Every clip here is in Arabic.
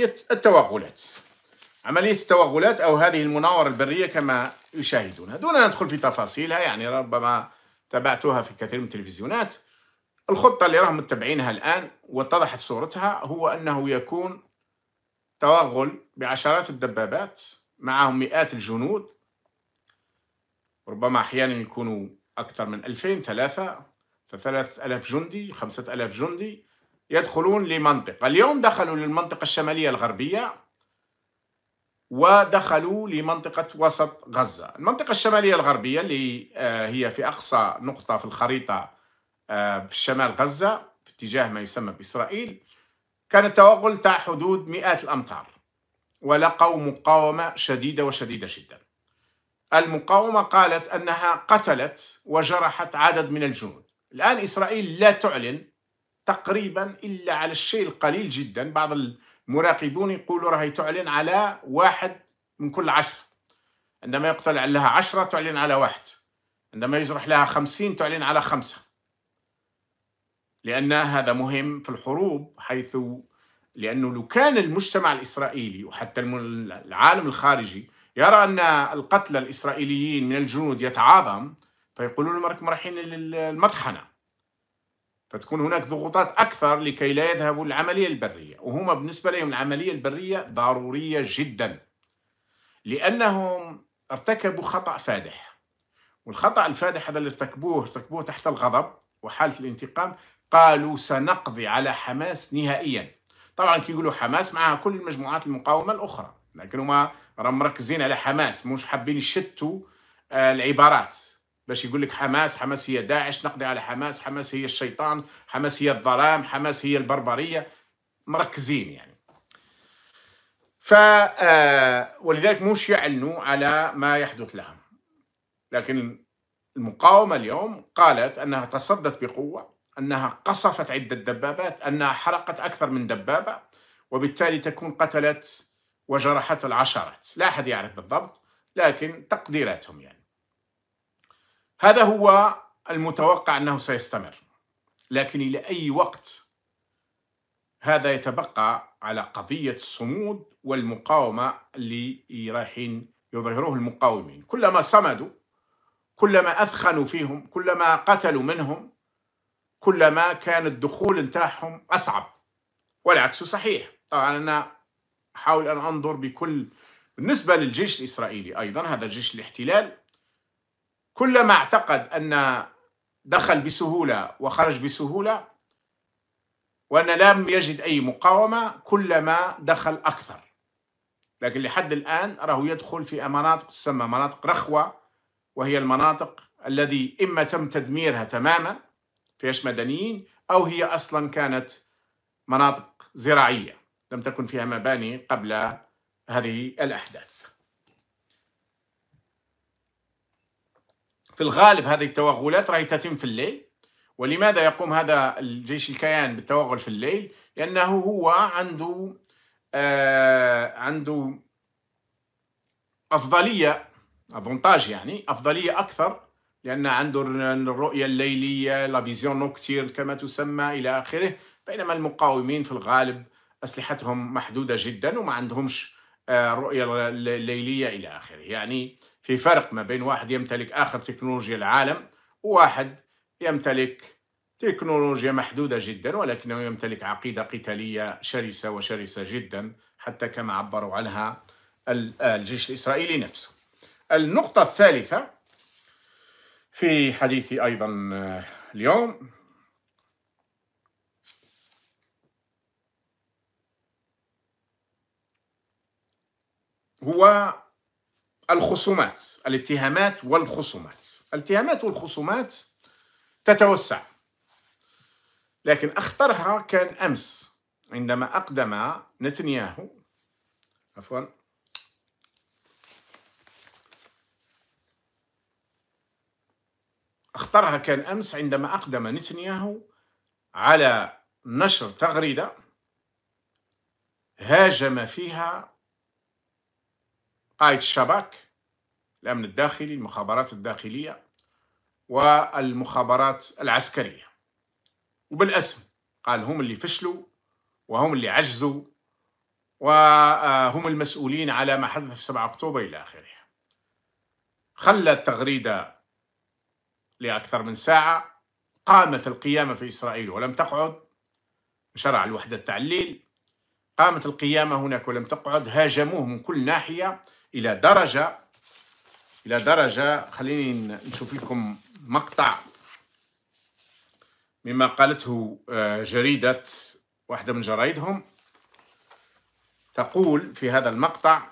عملية التوغلات عملية التوغلات أو هذه المناورة البرية كما يشاهدونها دون أن ندخل في تفاصيلها يعني ربما تابعتوها في كثير من التلفزيونات الخطة اللي راهم متبعينها الآن واتضحت صورتها هو أنه يكون توغل بعشرات الدبابات معهم مئات الجنود ربما أحيانا يكونوا أكثر من 2000 ثلاثة ثلاثة ألاف جندي خمسة ألاف جندي يدخلون لمنطقة اليوم دخلوا للمنطقة الشمالية الغربية ودخلوا لمنطقة وسط غزة المنطقة الشمالية الغربية اللي آه، هي في أقصى نقطة في الخريطة آه، في شمال غزة في اتجاه ما يسمى بإسرائيل كان التوغل تاع حدود مئات الأمتار ولقوا مقاومة شديدة وشديدة جدا المقاومة قالت أنها قتلت وجرحت عدد من الجنود الآن إسرائيل لا تعلن تقريبا إلا على الشيء القليل جدا بعض المراقبون يقولوا راهي تعلن على واحد من كل عشرة عندما يقتل لها عشرة تعلن على واحد عندما يجرح لها خمسين تعلن على خمسة لأن هذا مهم في الحروب حيث لأنه لو كان المجتمع الإسرائيلي وحتى العالم الخارجي يرى أن القتلى الإسرائيليين من الجنود يتعاظم فيقولون لهم راكم رايحين للمطحنة فتكون هناك ضغوطات أكثر لكي لا يذهبوا للعملية البرية وهما بالنسبة لهم العملية البرية ضرورية جدا لأنهم ارتكبوا خطأ فادح والخطأ الفادح هذا اللي ارتكبوه ارتكبوه تحت الغضب وحالة الانتقام قالوا سنقضي على حماس نهائيا طبعا كي يقولوا حماس معها كل المجموعات المقاومة الأخرى لكن هما راهم مركزين على حماس مش حابين يشتوا آه، العبارات باش يقول لك حماس حماس هي داعش نقضي على حماس حماس هي الشيطان حماس هي الظلام حماس هي البربرية مركزين يعني ف آه، ولذلك مش يعلنوا على ما يحدث لهم لكن المقاومة اليوم قالت أنها تصدت بقوة أنها قصفت عدة دبابات أنها حرقت أكثر من دبابة وبالتالي تكون قتلت وجرحت العشرات لا أحد يعرف بالضبط لكن تقديراتهم يعني هذا هو المتوقع أنه سيستمر لكن إلى أي وقت هذا يتبقى على قضية الصمود والمقاومة اللي رايحين يظهروه المقاومين كلما صمدوا كلما أثخنوا فيهم كلما قتلوا منهم كلما كان الدخول نتاعهم أصعب والعكس صحيح طبعا أنا أحاول أن أنظر بكل بالنسبة للجيش الإسرائيلي أيضا هذا جيش الاحتلال كلما اعتقد أن دخل بسهولة وخرج بسهولة وأن لم يجد أي مقاومة كلما دخل أكثر لكن لحد الآن راه يدخل في مناطق تسمى مناطق رخوة وهي المناطق الذي إما تم تدميرها تماما فيهاش مدنيين أو هي أصلا كانت مناطق زراعية لم تكن فيها مباني قبل هذه الأحداث في الغالب هذه التوغلات راهي تتم في الليل ولماذا يقوم هذا الجيش الكيان بالتوغل في الليل لأنه هو عنده آه عنده أفضلية أفونتاج يعني أفضلية أكثر لأن عنده الرؤية الليلية فيزيون نوكتير كما تسمى إلى آخره بينما المقاومين في الغالب أسلحتهم محدودة جدا وما عندهمش آه رؤية الليلية إلى آخره يعني في فرق ما بين واحد يمتلك آخر تكنولوجيا العالم وواحد يمتلك تكنولوجيا محدودة جدا ولكنه يمتلك عقيدة قتالية شرسة وشرسة جدا حتى كما عبروا عنها الجيش الإسرائيلي نفسه النقطة الثالثة في حديثي أيضا آه، اليوم هو الخصومات الاتهامات والخصومات الاتهامات والخصومات تتوسع لكن أخطرها كان أمس عندما أقدم نتنياهو عفوا أخطرها كان أمس عندما أقدم نتنياهو على نشر تغريدة هاجم فيها قائد آية الشباك الأمن الداخلي المخابرات الداخلية والمخابرات العسكرية وبالاسم قال هم اللي فشلوا وهم اللي عجزوا وهم آه، المسؤولين على ما حدث في 7 أكتوبر إلى آخره خلى التغريدة لأكثر من ساعة قامت القيامة في إسرائيل ولم تقعد شرع الوحدة التعليل قامت القيامة هناك ولم تقعد هاجموه من كل ناحية الى درجه الى درجه خليني نشوف لكم مقطع مما قالته آه، جريده واحده من جرايدهم تقول في هذا المقطع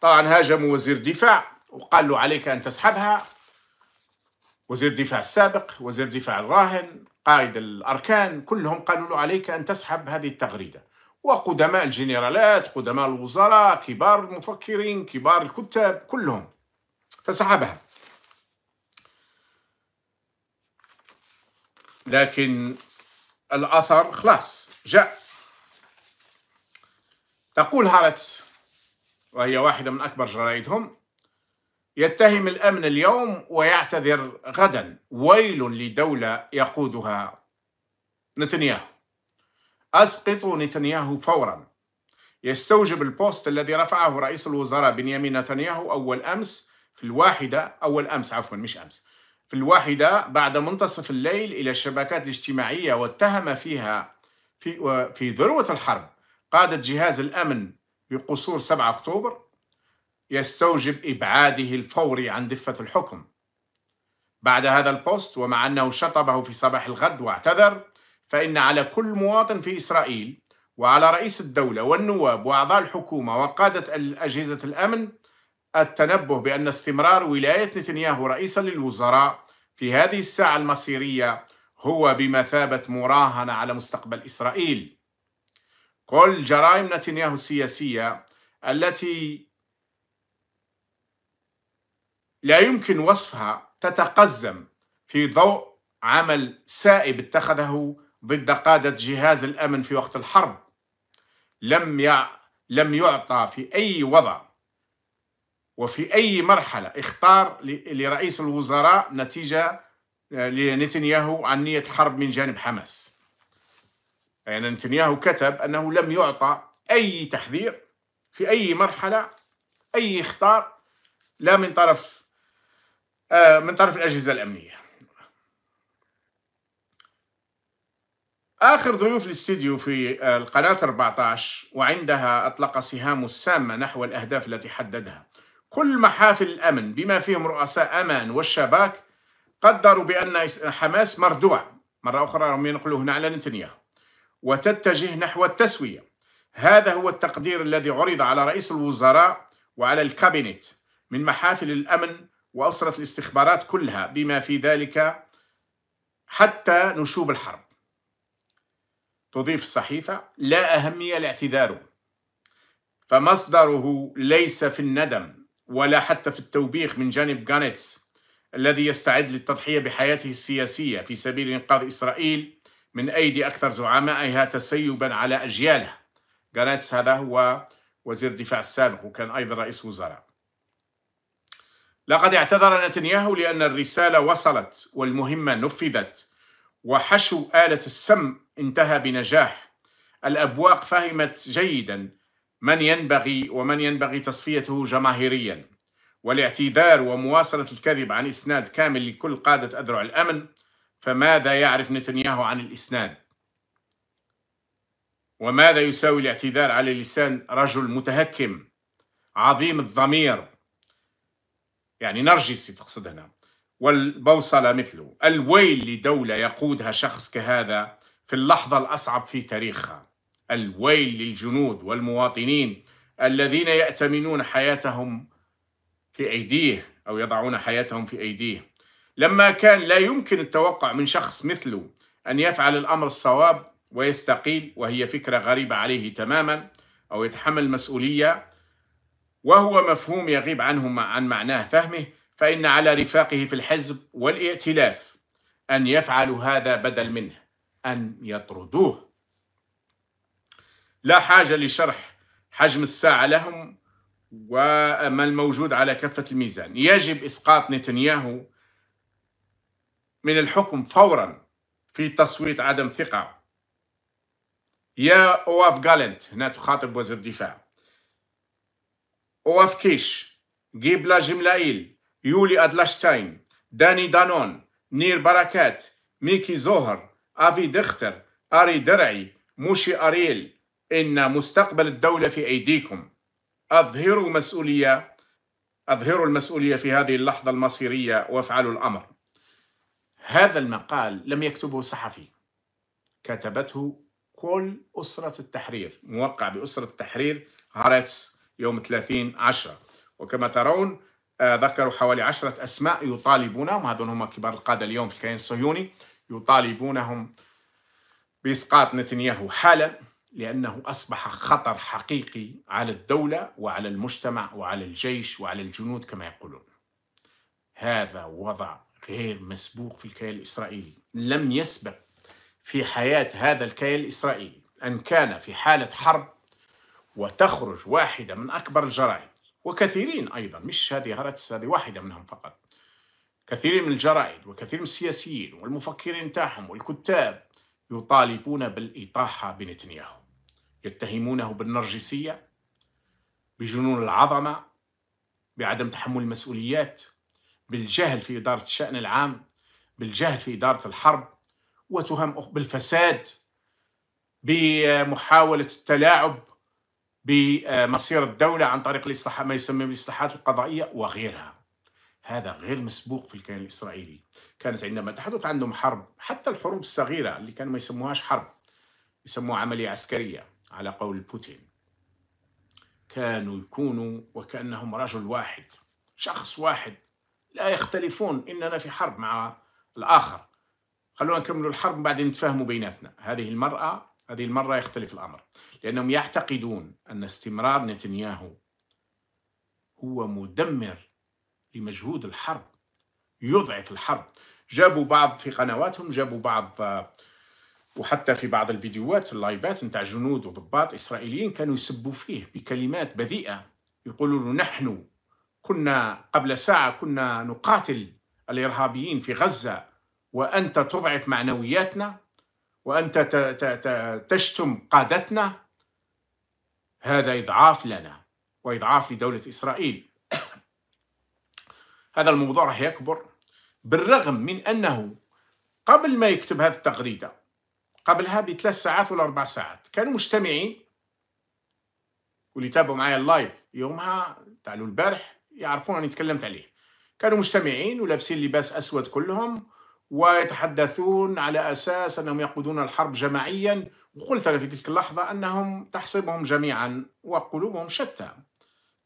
طبعا هاجموا وزير دفاع وقال له عليك ان تسحبها وزير الدفاع السابق وزير الدفاع الراهن قائد الاركان كلهم قالوا له عليك ان تسحب هذه التغريده وقدماء الجنرالات قدماء الوزراء كبار المفكرين كبار الكتاب كلهم فسحبها لكن الأثر خلاص جاء تقول هارتس وهي واحدة من أكبر جرائدهم يتهم الأمن اليوم ويعتذر غدا ويل لدولة يقودها نتنياهو أسقطوا نتنياهو فورا يستوجب البوست الذي رفعه رئيس الوزراء بنيامين نتنياهو أول أمس في الواحدة أول أمس عفوا مش أمس في الواحدة بعد منتصف الليل إلى الشبكات الاجتماعية واتهم فيها في, في ذروة الحرب قادة جهاز الأمن بقصور 7 أكتوبر يستوجب إبعاده الفوري عن دفة الحكم بعد هذا البوست ومع أنه شطبه في صباح الغد واعتذر فإن على كل مواطن في إسرائيل وعلى رئيس الدولة والنواب وأعضاء الحكومة وقادة أجهزة الأمن التنبه بأن استمرار ولاية نتنياهو رئيسا للوزراء في هذه الساعة المصيرية هو بمثابة مراهنة على مستقبل إسرائيل. كل جرائم نتنياهو السياسية التي لا يمكن وصفها تتقزم في ضوء عمل سائب اتخذه ضد قادة جهاز الأمن في وقت الحرب لم ي... لم يعطى في أي وضع وفي أي مرحلة اختار ل... لرئيس الوزراء نتيجة آه، لنتنياهو عن نية حرب من جانب حماس يعني نتنياهو كتب أنه لم يعطى أي تحذير في أي مرحلة أي اختار لا من طرف آه، من طرف الأجهزة الأمنية آخر ضيوف الاستديو في آه، القناة 14 وعندها أطلق سهام السامة نحو الأهداف التي حددها كل محافل الأمن بما فيهم رؤساء أمان والشباك قدروا بأن حماس مردوع مرة أخرى هم ينقلوا هنا على نتنياهو وتتجه نحو التسوية هذا هو التقدير الذي عرض على رئيس الوزراء وعلى الكابينت من محافل الأمن وأسرة الاستخبارات كلها بما في ذلك حتى نشوب الحرب تضيف الصحيفة لا أهمية لاعتذاره فمصدره ليس في الندم ولا حتى في التوبيخ من جانب غانيتس الذي يستعد للتضحية بحياته السياسية في سبيل إنقاذ إسرائيل من أيدي أكثر زعمائها تسيبا على أجياله غانيتس هذا هو وزير الدفاع السابق وكان أيضا رئيس وزراء لقد اعتذر نتنياهو لأن الرسالة وصلت والمهمة نفذت وحشو آلة السم انتهى بنجاح الأبواق فهمت جيدا من ينبغي ومن ينبغي تصفيته جماهيريا والاعتذار ومواصلة الكذب عن إسناد كامل لكل قادة أذرع الأمن فماذا يعرف نتنياهو عن الإسناد وماذا يساوي الاعتذار على لسان رجل متهكم عظيم الضمير يعني نرجسي تقصد هنا والبوصلة مثله الويل لدولة يقودها شخص كهذا في اللحظة الأصعب في تاريخها الويل للجنود والمواطنين الذين يأتمنون حياتهم في أيديه أو يضعون حياتهم في أيديه لما كان لا يمكن التوقع من شخص مثله أن يفعل الأمر الصواب ويستقيل وهي فكرة غريبة عليه تماما أو يتحمل مسؤولية وهو مفهوم يغيب عنه عن معناه فهمه فإن على رفاقه في الحزب والائتلاف أن يفعلوا هذا بدل منه أن يطردوه لا حاجة لشرح حجم الساعة لهم وما الموجود على كفة الميزان يجب إسقاط نتنياهو من الحكم فورا في تصويت عدم ثقة يا أواف غالنت هنا تخاطب وزير الدفاع أواف كيش جيبلا جملائيل يولي أدلاشتاين داني دانون نير بركات ميكي زوهر أفي دختر أري درعي موشي أريل إن مستقبل الدولة في أيديكم أظهروا مسؤولية أظهروا المسؤولية في هذه اللحظة المصيرية وافعلوا الأمر هذا المقال لم يكتبه صحفي كتبته كل أسرة التحرير موقع بأسرة التحرير هارتس يوم 30 10 وكما ترون آه، ذكروا حوالي عشرة أسماء يطالبونهم هذون هم كبار القادة اليوم في الكيان الصهيوني يطالبونهم بإسقاط نتنياهو حالا لأنه أصبح خطر حقيقي على الدولة وعلى المجتمع وعلى الجيش وعلى الجنود كما يقولون هذا وضع غير مسبوق في الكيان الإسرائيلي لم يسبق في حياة هذا الكيان الإسرائيلي أن كان في حالة حرب وتخرج واحدة من أكبر الجرائم وكثيرين أيضا مش هذه هرتس هذه واحدة منهم فقط كثير من الجرائد وكثير من السياسيين والمفكرين تاعهم والكتاب يطالبون بالإطاحة بنتنياهو يتهمونه بالنرجسية بجنون العظمة بعدم تحمل المسؤوليات بالجهل في إدارة الشأن العام بالجهل في إدارة الحرب وتهم بالفساد بمحاولة التلاعب بمصير الدولة عن طريق الإصلاحات ما يسمى بالإصلاحات القضائية وغيرها هذا غير مسبوق في الكيان الإسرائيلي كانت عندما تحدث عنهم حرب حتى الحروب الصغيرة اللي كانوا ما يسموهاش حرب يسموها عملية عسكرية على قول بوتين كانوا يكونوا وكأنهم رجل واحد شخص واحد لا يختلفون إننا في حرب مع الآخر خلونا نكملوا الحرب بعدين نتفاهموا بيناتنا هذه المرأة هذه المرة يختلف الأمر لأنهم يعتقدون أن استمرار نتنياهو هو مدمر بمجهود الحرب يضعف الحرب جابوا بعض في قنواتهم جابوا بعض آه، وحتى في بعض الفيديوهات اللايبات نتاع جنود وضباط اسرائيليين كانوا يسبوا فيه بكلمات بذيئه يقولوا له نحن كنا قبل ساعه كنا نقاتل الارهابيين في غزه وانت تضعف معنوياتنا وانت تشتم قادتنا هذا اضعاف لنا واضعاف لدوله اسرائيل هذا الموضوع راح يكبر بالرغم من أنه قبل ما يكتب هذه التغريدة قبلها بثلاث ساعات ولا أربع ساعات كانوا مجتمعين واللي تابعوا معايا اللايف يومها تعالوا البارح يعرفون أني تكلمت عليه كانوا مجتمعين ولابسين لباس أسود كلهم ويتحدثون على أساس أنهم يقودون الحرب جماعيا وقلت أنا في تلك اللحظة أنهم تحصبهم جميعا وقلوبهم شتى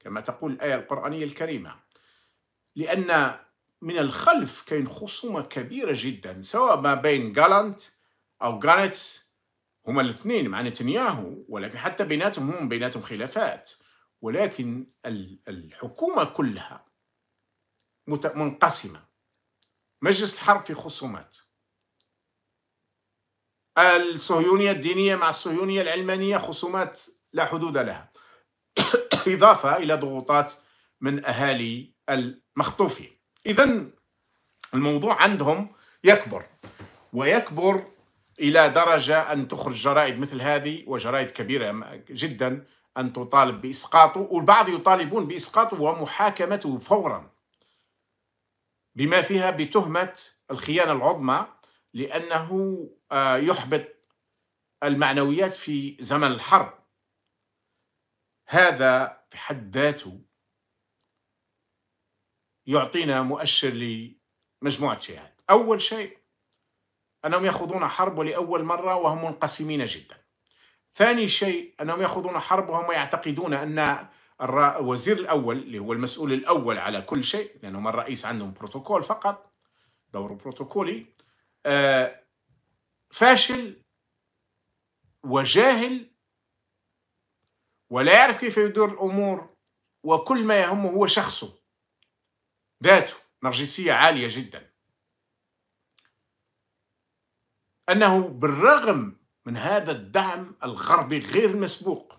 كما تقول الآية القرآنية الكريمة لأن من الخلف كاين خصومة كبيرة جدا سواء ما بين جالانت أو جرانيتس هما الاثنين مع نتنياهو ولكن حتى بيناتهم هم بيناتهم خلافات ولكن الحكومة كلها منقسمة مجلس الحرب في خصومات الصهيونية الدينية مع الصهيونية العلمانية خصومات لا حدود لها إضافة إلى ضغوطات من أهالي المخطوفين إذا الموضوع عندهم يكبر ويكبر إلى درجة أن تخرج جرائد مثل هذه وجرائد كبيرة جدا أن تطالب بإسقاطه والبعض يطالبون بإسقاطه ومحاكمته فورا بما فيها بتهمة الخيانة العظمى لأنه آه، يحبط المعنويات في زمن الحرب هذا في حد ذاته يعطينا مؤشر لمجموعة شيء أول شيء أنهم يخوضون حرب ولأول مرة وهم منقسمين جدا ثاني شيء أنهم يخوضون حرب وهم يعتقدون أن الوزير الأول اللي هو المسؤول الأول على كل شيء لأنه من الرئيس عندهم بروتوكول فقط دور بروتوكولي آه، فاشل وجاهل ولا يعرف كيف يدور الأمور وكل ما يهمه هو شخصه ذاته نرجسية عالية جدا أنه بالرغم من هذا الدعم الغربي غير المسبوق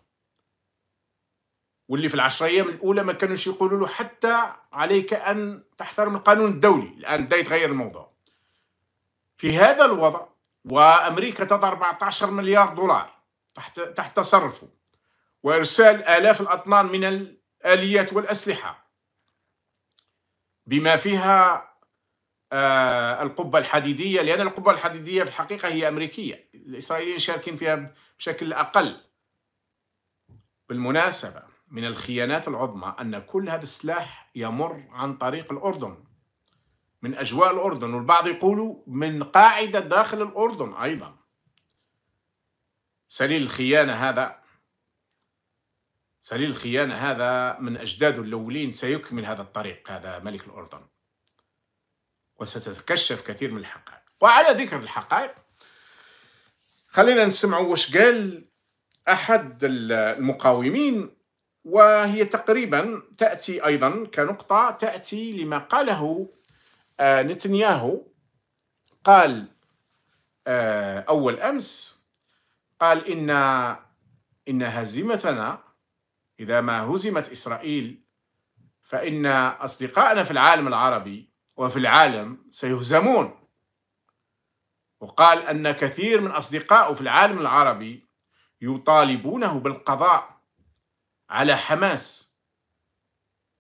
واللي في العشر أيام الأولى ما كانوش يقولوا له حتى عليك أن تحترم القانون الدولي الآن بدأ يتغير الموضوع في هذا الوضع وأمريكا تضع 14 مليار دولار تحت, تحت تصرفه وإرسال آلاف الأطنان من الآليات والأسلحة بما فيها آه، القبة الحديدية لأن القبة الحديدية في الحقيقة هي أمريكية الإسرائيليين شاركين فيها بشكل أقل بالمناسبة من الخيانات العظمى أن كل هذا السلاح يمر عن طريق الأردن من أجواء الأردن والبعض يقولوا من قاعدة داخل الأردن أيضا سليل الخيانة هذا سليل الخيانة هذا من أجداده الأولين سيكمل هذا الطريق هذا ملك الأردن وستتكشف كثير من الحقائق وعلى ذكر الحقائق خلينا نسمع واش قال أحد المقاومين وهي تقريبا تأتي أيضا كنقطة تأتي لما قاله آه، نتنياهو قال آه، أول أمس قال إن إن هزيمتنا إذا ما هزمت إسرائيل فإن أصدقائنا في العالم العربي وفي العالم سيهزمون وقال أن كثير من أصدقائه في العالم العربي يطالبونه بالقضاء على حماس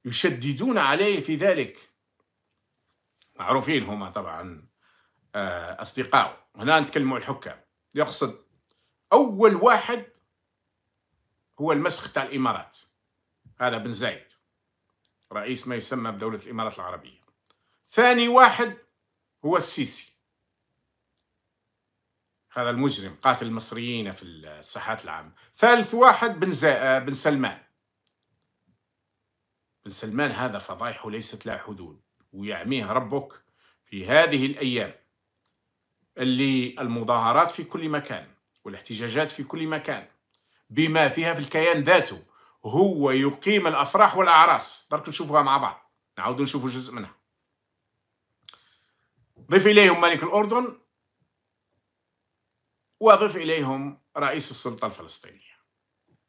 يشددون عليه في ذلك معروفين هما طبعا آه، أصدقائه هنا نتكلموا الحكام يقصد أول واحد هو المسخ تاع الامارات هذا بن زايد رئيس ما يسمى بدوله الامارات العربيه ثاني واحد هو السيسي هذا المجرم قاتل المصريين في الساحات العامة ثالث واحد بن, آه، بن سلمان بن سلمان هذا فضايحه ليست لها حدود ويعميه ربك في هذه الأيام اللي المظاهرات في كل مكان والاحتجاجات في كل مكان بما فيها في الكيان ذاته هو يقيم الافراح والاعراس درك نشوفوها مع بعض نعود نشوفوا جزء منها ضيف اليهم ملك الاردن وضف اليهم رئيس السلطه الفلسطينيه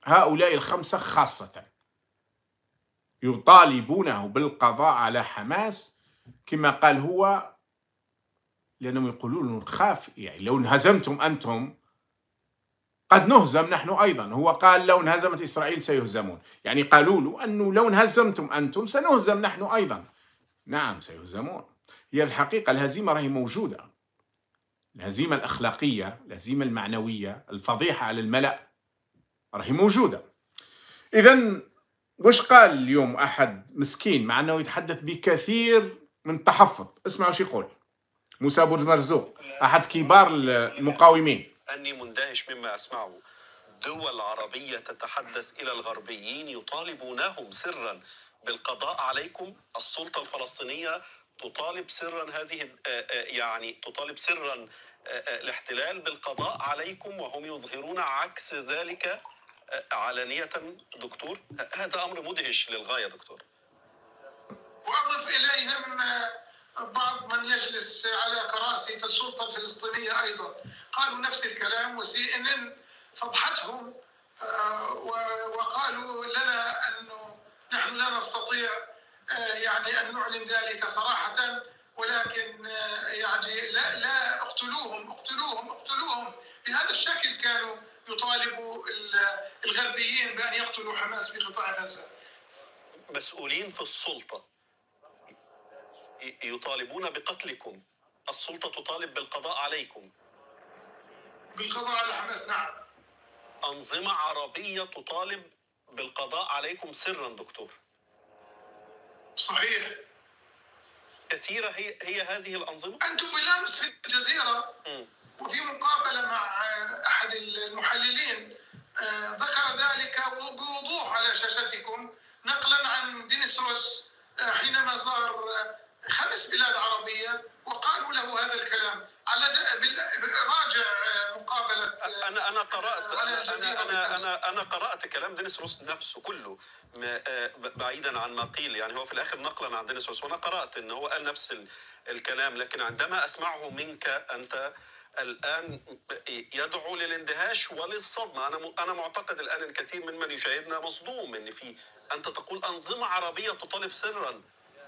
هؤلاء الخمسه خاصه يطالبونه بالقضاء على حماس كما قال هو لانهم يقولون نخاف يعني لو انهزمتم انتم قد نهزم نحن أيضا هو قال لو انهزمت إسرائيل سيهزمون يعني قالوا له أنه لو انهزمتم أنتم سنهزم نحن أيضا نعم سيهزمون هي الحقيقة الهزيمة راهي موجودة الهزيمة الأخلاقية الهزيمة المعنوية الفضيحة على الملأ راهي موجودة إذا وش قال اليوم أحد مسكين مع أنه يتحدث بكثير من التحفظ اسمعوا شو يقول موسى برج مرزوق أحد كبار المقاومين أني مندهش مما أسمعه دول عربية تتحدث إلى الغربيين يطالبونهم سرا بالقضاء عليكم السلطة الفلسطينية تطالب سرا هذه آه، آه، يعني تطالب سرا آه، الاحتلال بالقضاء عليكم وهم يظهرون عكس ذلك علانية دكتور هذا أمر مدهش للغاية دكتور وأضف إليهم بعض من يجلس على كراسي في السلطة الفلسطينية أيضا قالوا نفس الكلام وسي إن إن فضحتهم آه، وقالوا لنا أنه نحن لا نستطيع آه، يعني أن نعلن ذلك صراحة ولكن آه، يعني لا لا اقتلوهم اقتلوهم اقتلوهم بهذا الشكل كانوا يطالبوا الغربيين بأن يقتلوا حماس في قطاع غزة مسؤولين في السلطة يطالبون بقتلكم السلطة تطالب بالقضاء عليكم بالقضاء على حماس نعم أنظمة عربية تطالب بالقضاء عليكم سرا دكتور صحيح كثيرة هي, هي هذه الأنظمة أنتم بالأمس في الجزيرة م. وفي مقابلة مع أحد المحللين آه، ذكر ذلك بوضوح على شاشتكم نقلا عن دينيسوس آه، حينما زار آه، خمس بلاد عربية وقالوا له هذا الكلام على راجع آه، مقابلة آه، أنا أنا قرأت آه، على أنا أنا, أنا أنا قرأت كلام دينيس روس نفسه كله بعيدا عن ما قيل يعني هو في الآخر نقلا عن دينيس روس وأنا قرأت أنه هو قال نفس الكلام لكن عندما أسمعه منك أنت الان يدعو للاندهاش وللصدمه انا انا معتقد الان الكثير ممن يشاهدنا مصدوم ان في انت تقول انظمه عربيه تطالب سرا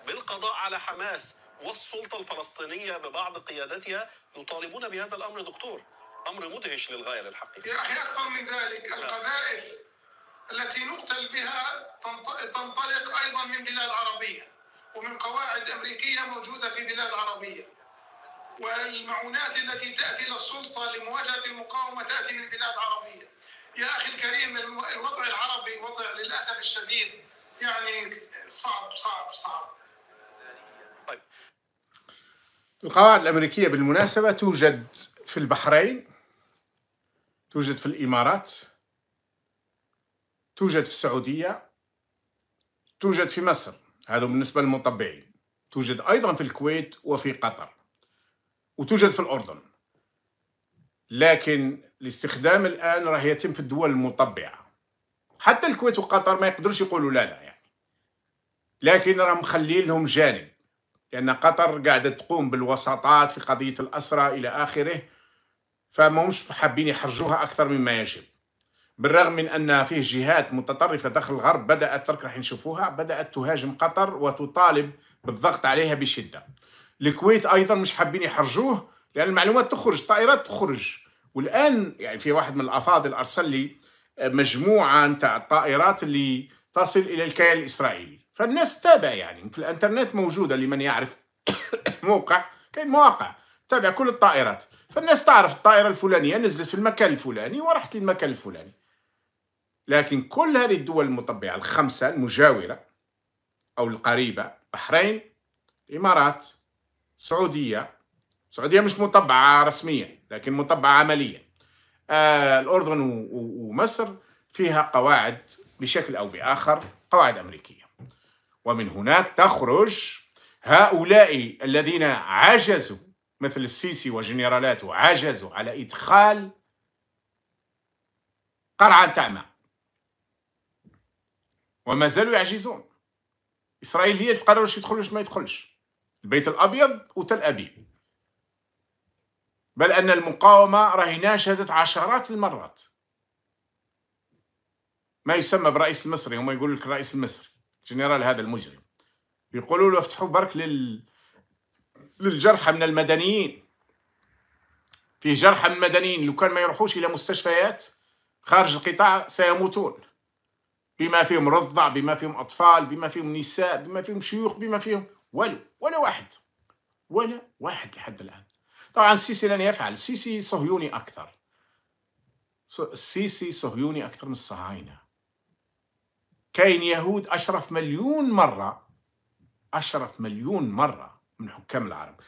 بالقضاء على حماس والسلطة الفلسطينية ببعض قيادتها يطالبون بهذا الأمر دكتور أمر مدهش للغاية للحقيقة يا أخي أكثر من ذلك نعم. القذائف التي نقتل بها تنطلق أيضا من بلاد عربية ومن قواعد أمريكية موجودة في بلاد عربية والمعونات التي تأتي للسلطة لمواجهة المقاومة تأتي من بلاد عربية يا أخي الكريم الوضع العربي وضع للأسف الشديد يعني صعب صعب صعب طيب القواعد الأمريكية بالمناسبة توجد في البحرين توجد في الإمارات توجد في السعودية توجد في مصر هذا بالنسبة للمطبعين توجد أيضا في الكويت وفي قطر وتوجد في الأردن لكن الاستخدام الآن راح يتم في الدول المطبعة حتى الكويت وقطر ما يقدرش يقولوا لا لا يعني لكن راهم مخلي لهم جانب لأن قطر قاعدة تقوم بالوساطات في قضية الأسرة إلى آخره فما مش حابين يحرجوها أكثر مما يجب بالرغم من أن فيه جهات متطرفة داخل الغرب بدأت ترك راح نشوفوها بدأت تهاجم قطر وتطالب بالضغط عليها بشدة الكويت أيضا مش حابين يحرجوه لأن المعلومات تخرج طائرات تخرج والآن يعني في واحد من الأفاضل أرسل لي مجموعة نتاع الطائرات اللي تصل إلى الكيان الإسرائيلي فالناس تتابع يعني في الانترنت موجوده لمن يعرف موقع كاين مواقع تابع كل الطائرات فالناس تعرف الطائره الفلانيه نزلت في المكان الفلاني ورحت للمكان الفلاني لكن كل هذه الدول المطبعه الخمسه المجاوره او القريبه بحرين الامارات السعوديه السعوديه مش مطبعه رسميا لكن مطبعه عمليا آه الاردن ومصر فيها قواعد بشكل او باخر قواعد امريكيه ومن هناك تخرج هؤلاء الذين عجزوا مثل السيسي وجنرالاته عجزوا على إدخال قرعة تعمى وما زالوا يعجزون إسرائيل هي تقرر واش يدخل واش ما يدخلش البيت الأبيض وتل أبيب بل أن المقاومة راهي ناشدت عشرات المرات ما يسمى برئيس المصري هما يقول لك الرئيس المصري جنرال هذا المجرم يقولوا له افتحوا برك لل للجرحى من المدنيين في جرحى من المدنيين لو كان ما يروحوش الى مستشفيات خارج القطاع سيموتون بما فيهم رضع بما فيهم اطفال بما فيهم نساء بما فيهم شيوخ بما فيهم ولو ولا واحد ولا واحد لحد الان طبعا السيسي لن يفعل السيسي صهيوني اكثر السيسي صهيوني اكثر من الصهاينه كاين يهود أشرف مليون مرة أشرف مليون مرة من حكام العرب